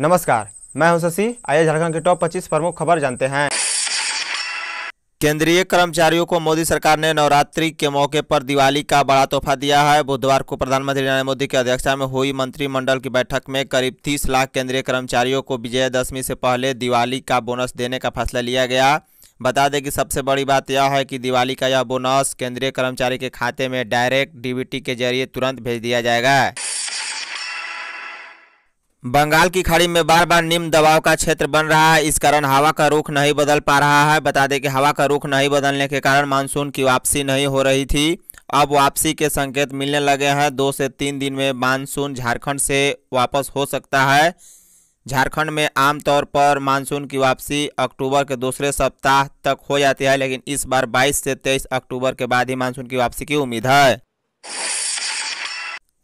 नमस्कार मैं हूं शशि आइए झारखंड के टॉप 25 प्रमुख खबर जानते हैं केंद्रीय कर्मचारियों को मोदी सरकार ने नवरात्रि के मौके पर दिवाली का बड़ा तोहफा दिया है बुधवार को प्रधानमंत्री नरेंद्र मोदी की अध्यक्षता में हुई मंत्रिमंडल की बैठक में करीब 30 लाख केंद्रीय कर्मचारियों को विजयादशमी से पहले दिवाली का बोनस देने का फैसला लिया गया बता दें कि सबसे बड़ी बात यह है कि दिवाली का यह बोनस केंद्रीय कर्मचारी के खाते में डायरेक्ट डीबीटी के जरिए तुरंत भेज दिया जाएगा बंगाल की खाड़ी में बार बार निम्न दबाव का क्षेत्र बन रहा है इस कारण हवा का रुख नहीं बदल पा रहा है बता दें कि हवा का रुख नहीं बदलने के कारण मानसून की वापसी नहीं हो रही थी अब वापसी के संकेत मिलने लगे हैं दो से तीन दिन में मानसून झारखंड से वापस हो सकता है झारखंड में आमतौर पर मानसून की वापसी अक्टूबर के दूसरे सप्ताह तक हो जाती है लेकिन इस बार 22 से 23 अक्टूबर के बाद ही मानसून की वापसी की उम्मीद है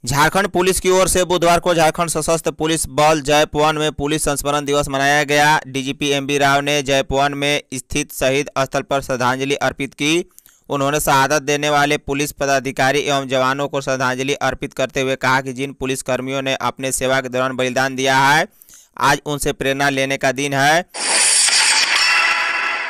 झारखंड पुलिस की ओर से बुधवार को झारखंड सशस्त्र पुलिस बल जयपवन में पुलिस संस्मरण दिवस मनाया गया डीजीपी एमबी राव ने जयपवन में स्थित शहीद स्थल पर श्रद्धांजलि अर्पित की उन्होंने शहादत देने वाले पुलिस पदाधिकारी एवं जवानों को श्रद्धांजलि अर्पित करते हुए कहा कि जिन पुलिसकर्मियों ने अपने सेवा के दौरान बलिदान दिया है आज उनसे प्रेरणा लेने का दिन है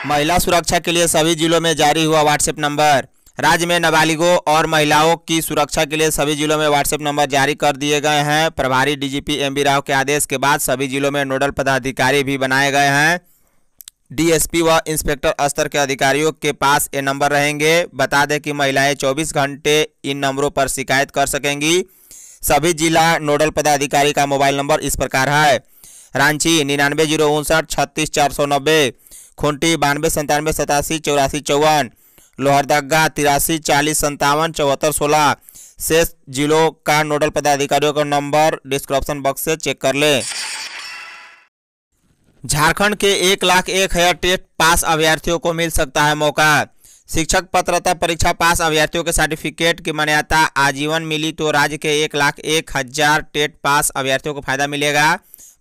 महिला सुरक्षा के लिए सभी जिलों में जारी हुआ व्हाट्सएप नंबर राज्य में नाबालिगों और महिलाओं की सुरक्षा के लिए सभी जिलों में व्हाट्सएप नंबर जारी कर दिए गए हैं प्रभारी डीजीपी बी राव के आदेश के बाद सभी जिलों में नोडल पदाधिकारी भी बनाए गए हैं डीएसपी व इंस्पेक्टर स्तर के अधिकारियों के पास ये नंबर रहेंगे बता दें कि महिलाएं 24 घंटे इन नंबरों पर शिकायत कर सकेंगी सभी जिला नोडल पदाधिकारी का मोबाइल नंबर इस प्रकार है रांची निन्यानवे जीरो उनसठ छत्तीस चार सौ नब्बे खूंटी बानवे संतानवे सतासी चौरासी चौवन लोहरदगा तिरासी चालीस संतावन चौहत्तर सोलह शेष जिलों का नोडल पदाधिकारियों का नंबर डिस्क्रिप्शन बॉक्स से चेक कर लें झारखंड के एक लाख एक हजार टेट पास अभ्यर्थियों को मिल सकता है मौका शिक्षक पात्रता परीक्षा पास अभ्यर्थियों के सर्टिफिकेट की मान्यता आजीवन मिली तो राज्य के एक लाख एक हज़ार टेट पास अभ्यर्थियों को फायदा मिलेगा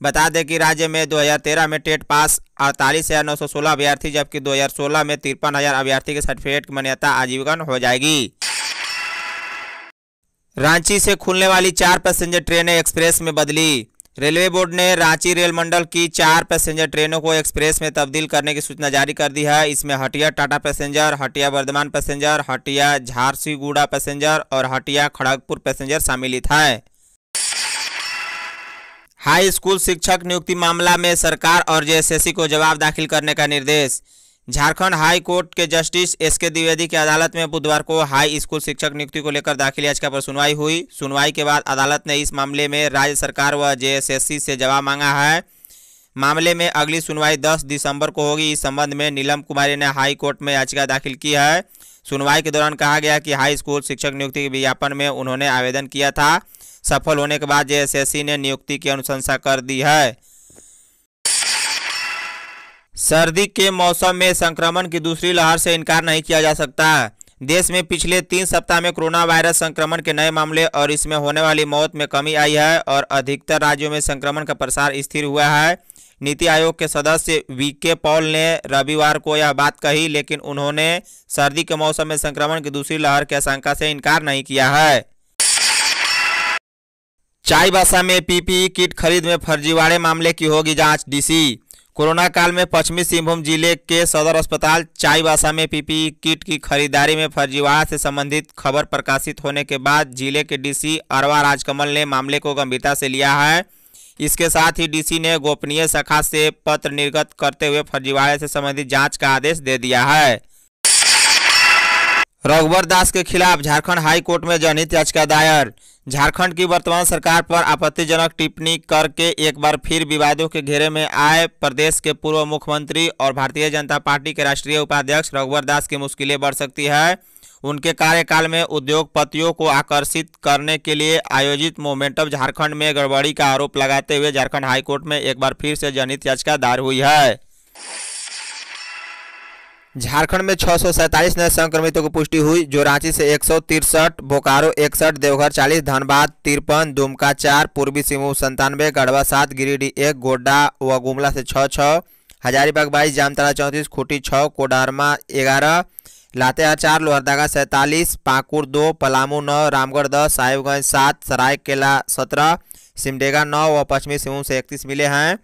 बता दें कि राज्य में 2013 में टेट पास अड़तालीस हज़ार नौ सौ सोलह अभ्यर्थी जबकि 2016 में तिरपन हज़ार अभ्यर्थी के सर्टिफिकेट की मान्यता आजीवन हो जाएगी रांची से खुलने वाली चार पैसेंजर ट्रेनें एक्सप्रेस में बदली रेलवे बोर्ड ने रांची रेल मंडल की चार पैसेंजर ट्रेनों को एक्सप्रेस में तब्दील करने की सूचना जारी कर दी है इसमें Hatia Tata passenger Hatia Bardhaman passenger Hatia Jharsuguda passenger और हटिया खड़गपुर पैसेंजर सम्मिलित है हाई स्कूल शिक्षक नियुक्ति मामला में सरकार और जेएसएससी को जवाब दाखिल करने का निर्देश झारखंड हाई कोर्ट के जस्टिस एस के द्विवेदी की अदालत में बुधवार को हाई स्कूल शिक्षक नियुक्ति को लेकर दाखिल याचिका पर सुनवाई हुई सुनवाई के बाद अदालत ने इस मामले में राज्य सरकार व जेएसएससी से जवाब मांगा है मामले में अगली सुनवाई 10 दिसंबर को होगी इस संबंध में नीलम कुमारी ने हाई कोर्ट में याचिका दाखिल की है सुनवाई के दौरान कहा गया कि हाई स्कूल शिक्षक नियुक्ति के विज्ञापन में उन्होंने आवेदन किया था सफल होने के बाद जे ने नियुक्ति की अनुशंसा कर दी है सर्दी के मौसम में संक्रमण की दूसरी लहर से इनकार नहीं किया जा सकता देश में पिछले तीन सप्ताह में कोरोना वायरस संक्रमण के नए मामले और इसमें होने वाली मौत में कमी आई है और अधिकतर राज्यों में संक्रमण का प्रसार स्थिर हुआ है नीति आयोग के सदस्य वी के पॉल ने रविवार को यह बात कही लेकिन उन्होंने सर्दी के मौसम में संक्रमण की दूसरी लहर की आशंका से इनकार नहीं किया है चाईबासा में पीपीई किट खरीद में फर्जीवाड़े मामले की होगी जांच डीसी कोरोना काल में पश्चिमी सिंहभूम जिले के सदर अस्पताल चाईबासा में पीपीई किट की खरीदारी में फर्जीवाड़ा से संबंधित खबर प्रकाशित होने के बाद जिले के डीसी अरवा राजकमल ने मामले को गंभीरता से लिया है इसके साथ ही डीसी ने गोपनीय शाखा से पत्र निर्गत करते हुए फर्जीवाड़े से संबंधित जांच का आदेश दे दिया है रघुवर दास के खिलाफ झारखंड हाईकोर्ट में जनहित याचिका दायर झारखंड की वर्तमान सरकार पर आपत्तिजनक टिप्पणी करके एक बार फिर विवादों के घेरे में आए प्रदेश के पूर्व मुख्यमंत्री और भारतीय जनता पार्टी के राष्ट्रीय उपाध्यक्ष रघुवर दास की मुश्किलें बढ़ सकती है उनके कार्यकाल में उद्योगपतियों को आकर्षित करने के लिए आयोजित मोमेंटम झारखंड में गड़बड़ी का आरोप लगाते हुए झारखंड हाईकोर्ट में एक बार फिर से जनहित याचिका दायर हुई है झारखंड में छः नए संक्रमितों की पुष्टि हुई जो रांची से एक बोकारो इकसठ देवघर 40, धनबाद तिरपन दुमका चार पूर्वी सिंहभूम संतानवे गढ़वा सात गिरिडीह एक गोड्डा व गुमला से छः छः हजारीबाग बाईस जामताड़ा चौंतीस खूटी छः कोडारमा ग्यारह लातेहार चार लोहरदागा सैंतालीस पाकुड़ दो पलामू नौ रामगढ़ दस साहिबगंज सात सरायकेला सत्रह सिमडेगा नौ व पश्चिमी सिंहभूम से इकतीस मिले हैं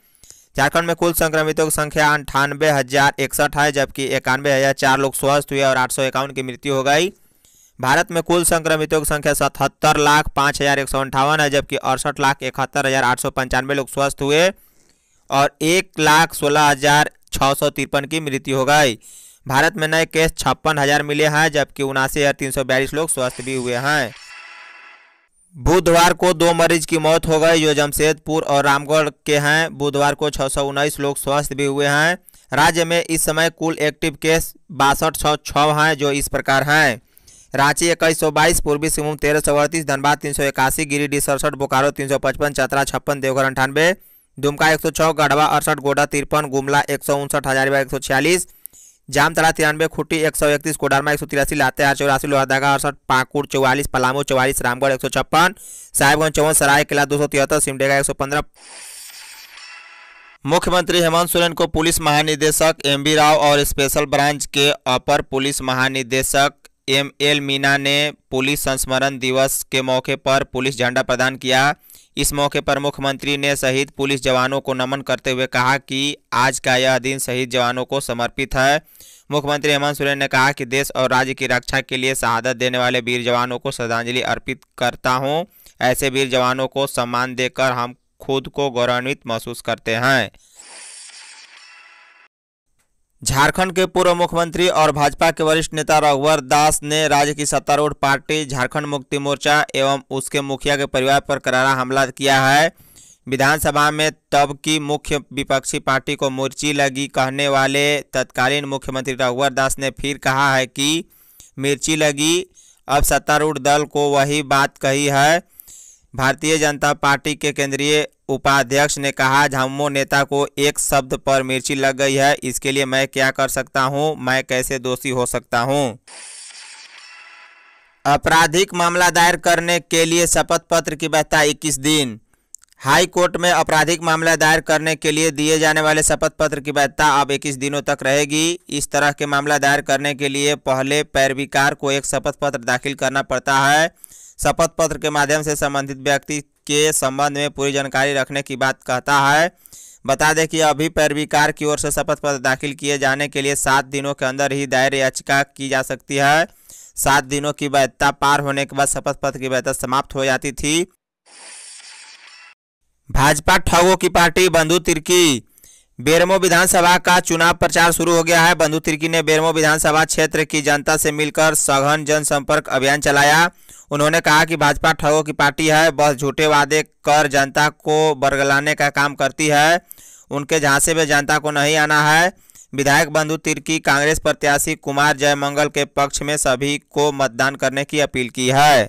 झारखंड में कुल संक्रमितों की संख्या अंठानवे हजार इकसठ है जबकि इक्यानवे हजार चार लोग स्वस्थ हुए और आठ सौ इक्यावन की मृत्यु हो गई भारत में कुल संक्रमितों की संख्या सतहत्तर लाख पाँच हज़ार एक सौ अंठावन है जबकि अड़सठ लाख इकहत्तर हज़ार आठ सौ पंचानवे लोग स्वस्थ हुए और एक लाख सोलह हज़ार छः सौ तिरपन की मृत्यु हो गई भारत में नए केस छप्पन हज़ार मिले हैं जबकि उनासी हज़ार तीन सौ बयालीस लोग स्वस्थ भी हुए हैं बुधवार को दो मरीज की मौत हो गई जो जमशेदपुर और रामगढ़ के हैं बुधवार को छः लोग स्वस्थ भी हुए हैं राज्य में इस समय कुल एक्टिव केस बासठ सौ छः हैं जो इस प्रकार हैं रांची इक्कीस सौ बाईस पूर्वी सिंहभूम तेरह सौ अड़तीस धनबाद तीन सौ इक्यासी गिरिडीह सड़सठ बोकारो तीन सौ पचपन चतरा छप्पन देवघर अंठानवे दुमका एक सौ छः गढ़वा अड़सठ गोडा तिरपन गुमला एक सौ उनसठ हजारीबाग एक सौ छियालीस जामतला तिरानवे खुटी एक सौ इकतीस कोडरमा एक सौ तिरासी लातेहार चौरासी लोहरदगा अड़सठ पाकुड़ चौवालीस पलामू चौवालीस रामगढ़ एक सौ छप्पन साहिबगंज चौवन सराय किला दो सौ तिहत्तर सिमडेगा एक सौ पंद्रह मुख्यमंत्री हेमंत सोरेन को पुलिस महानिदेशक एम बी राव और स्पेशल ब्रांच के अपर पुलिस महानिदेशक एम एल मीना ने पुलिस संस्मरण दिवस के मौके पर पुलिस झंडा प्रदान किया इस मौके पर मुख्यमंत्री ने शहीद पुलिस जवानों को नमन करते हुए कहा कि आज का यह दिन शहीद जवानों को समर्पित है मुख्यमंत्री हेमंत सोरेन ने कहा कि देश और राज्य की रक्षा के लिए शहादत देने वाले वीर जवानों को श्रद्धांजलि अर्पित करता हूँ ऐसे वीर जवानों को सम्मान देकर हम खुद को गौरवान्वित महसूस करते हैं झारखंड के पूर्व मुख्यमंत्री और भाजपा के वरिष्ठ नेता रघुवर दास ने राज्य की सत्तारूढ़ पार्टी झारखंड मुक्ति मोर्चा एवं उसके मुखिया के परिवार पर करारा हमला किया है विधानसभा में तब की मुख्य विपक्षी पार्टी को मिर्ची लगी कहने वाले तत्कालीन मुख्यमंत्री रघुवर दास ने फिर कहा है कि मिर्ची लगी अब सत्तारूढ़ दल को वही बात कही है भारतीय जनता पार्टी के केंद्रीय उपाध्यक्ष ने कहा झामुमो नेता को एक शब्द पर मिर्ची लग गई है इसके लिए मैं क्या कर सकता हूं मैं कैसे दोषी हो सकता हूं आपराधिक मामला दायर करने के लिए शपथ पत्र की वैधता 21 दिन हाई कोर्ट में आपराधिक मामला दायर करने के लिए दिए जाने वाले शपथ पत्र की वैधता अब 21 दिनों तक रहेगी इस तरह के मामला दायर करने के लिए पहले पैरविकार को एक शपथ पत्र दाखिल करना पड़ता है शपथ पत्र के माध्यम से संबंधित व्यक्ति के संबंध में पूरी जानकारी रखने की बात कहता है बता दें कि अभी पैरविकार की ओर से शपथ पत्र दाखिल किए जाने के लिए सात दिनों के अंदर ही दायर याचिका की जा सकती है सात दिनों की वैधता पार होने के बाद शपथ पत्र की वैधता समाप्त हो जाती थी भाजपा ठगों की पार्टी बंधु तिर्की बेरमो विधानसभा का चुनाव प्रचार शुरू हो गया है बंधु तिर्की ने बेरमो विधानसभा क्षेत्र की जनता से मिलकर सघन जनसंपर्क अभियान चलाया उन्होंने कहा कि भाजपा ठगों की पार्टी है बस झूठे वादे कर जनता को बरगलाने का काम करती है उनके झांसे में जनता को नहीं आना है विधायक बंधु तिर्की कांग्रेस प्रत्याशी कुमार जयमंगल के पक्ष में सभी को मतदान करने की अपील की है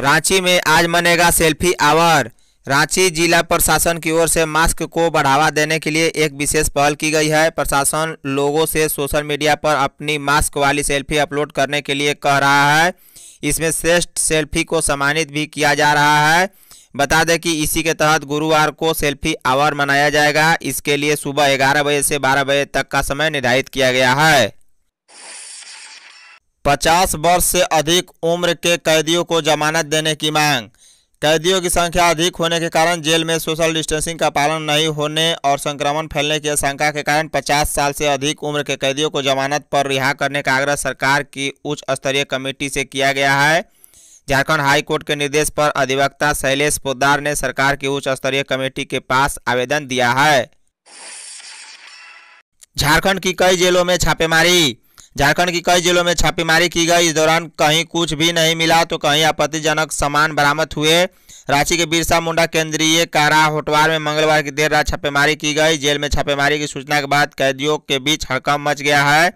रांची में आज मनेगा सेल्फी आवर रांची जिला प्रशासन की ओर से मास्क को बढ़ावा देने के लिए एक विशेष पहल की गई है प्रशासन लोगों से सोशल मीडिया पर अपनी मास्क वाली सेल्फी अपलोड करने के लिए कह रहा है इसमें श्रेष्ठ सेल्फी को सम्मानित भी किया जा रहा है बता दें कि इसी के तहत गुरुवार को सेल्फी आवर मनाया जाएगा इसके लिए सुबह ग्यारह बजे से बारह बजे तक का समय निर्धारित किया गया है पचास वर्ष से अधिक उम्र के कैदियों को जमानत देने की मांग कैदियों की संख्या अधिक होने के कारण जेल में सोशल डिस्टेंसिंग का पालन नहीं होने और संक्रमण फैलने की आशंका के कारण 50 साल से अधिक उम्र के कैदियों को जमानत पर रिहा करने का आग्रह सरकार की उच्च स्तरीय कमेटी से किया गया है झारखंड हाई कोर्ट के निर्देश पर अधिवक्ता शैलेश पोदार ने सरकार की उच्च स्तरीय कमेटी के पास आवेदन दिया है झारखंड की कई जेलों में छापेमारी झारखंड की कई जिलों में छापेमारी की गई इस दौरान कहीं कुछ भी नहीं मिला तो कहीं आपत्तिजनक सामान बरामद हुए रांची के बिरसा मुंडा केंद्रीय कारा होटवार में मंगलवार की देर रात छापेमारी की गई जेल में छापेमारी की सूचना के बाद कैदियों के बीच हड़कम मच गया है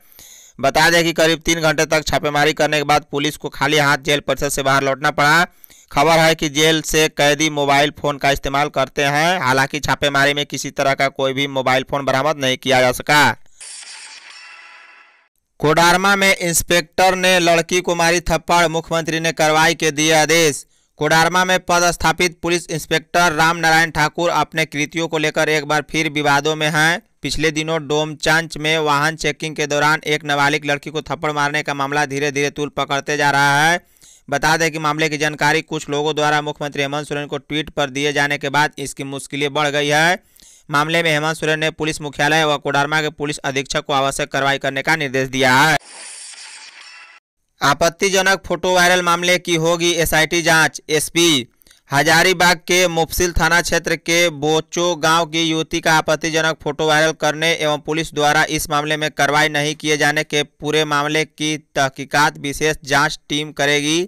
बता दें कि करीब तीन घंटे तक छापेमारी करने के बाद पुलिस को खाली हाथ जेल परिसर से बाहर लौटना पड़ा खबर है कि जेल से कैदी मोबाइल फ़ोन का इस्तेमाल करते हैं हालांकि छापेमारी में किसी तरह का कोई भी मोबाइल फ़ोन बरामद नहीं किया जा सका कोडारमा में इंस्पेक्टर ने लड़की को मारी थप्पड़ मुख्यमंत्री ने कार्रवाई के दिए आदेश कोडारमा में पदस्थापित पुलिस इंस्पेक्टर राम नारायण ठाकुर अपने कृतियों को लेकर एक बार फिर विवादों में हैं पिछले दिनों डोमचांच में वाहन चेकिंग के दौरान एक नाबालिग लड़की को थप्पड़ मारने का मामला धीरे धीरे तूल पकड़ते जा रहा है बता दें कि मामले की जानकारी कुछ लोगों द्वारा मुख्यमंत्री हेमंत सोरेन को ट्वीट पर दिए जाने के बाद इसकी मुश्किलें बढ़ गई है मामले में हेमंत सोरेन ने पुलिस मुख्यालय व कोडरमा के पुलिस अधीक्षक को आवश्यक कार्रवाई करने का निर्देश दिया है आपत्तिजनक फोटो वायरल मामले की होगी एसआईटी जांच एसपी हजारीबाग के मुफसिल थाना क्षेत्र के बोचो गांव की युवती का आपत्तिजनक फोटो वायरल करने एवं पुलिस द्वारा इस मामले में कार्रवाई नहीं किए जाने के पूरे मामले की तहकीकात विशेष जांच टीम करेगी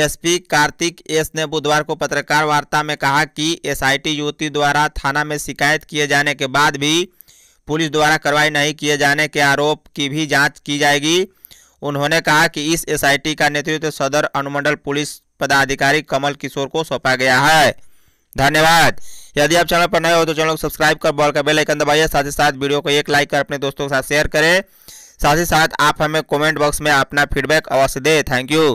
एसपी कार्तिक एस ने बुधवार को पत्रकार वार्ता में कहा कि एसआईटी युवती द्वारा थाना में शिकायत किए जाने के बाद भी पुलिस द्वारा कार्रवाई नहीं किए जाने के आरोप की भी जांच की जाएगी उन्होंने कहा कि इस एसआईटी का नेतृत्व सदर अनुमंडल पुलिस पदाधिकारी कमल किशोर को सौंपा गया है धन्यवाद यदि आप चैनल पर नए हो तो चैनल को सब्सक्राइब कर बॉल का बेलाइकन आइकन दबाइए साथ ही साथ वीडियो को एक लाइक कर अपने दोस्तों के साथ शेयर करें साथ ही साथ आप हमें कमेंट बॉक्स में अपना फीडबैक अवश्य दें थैंक यू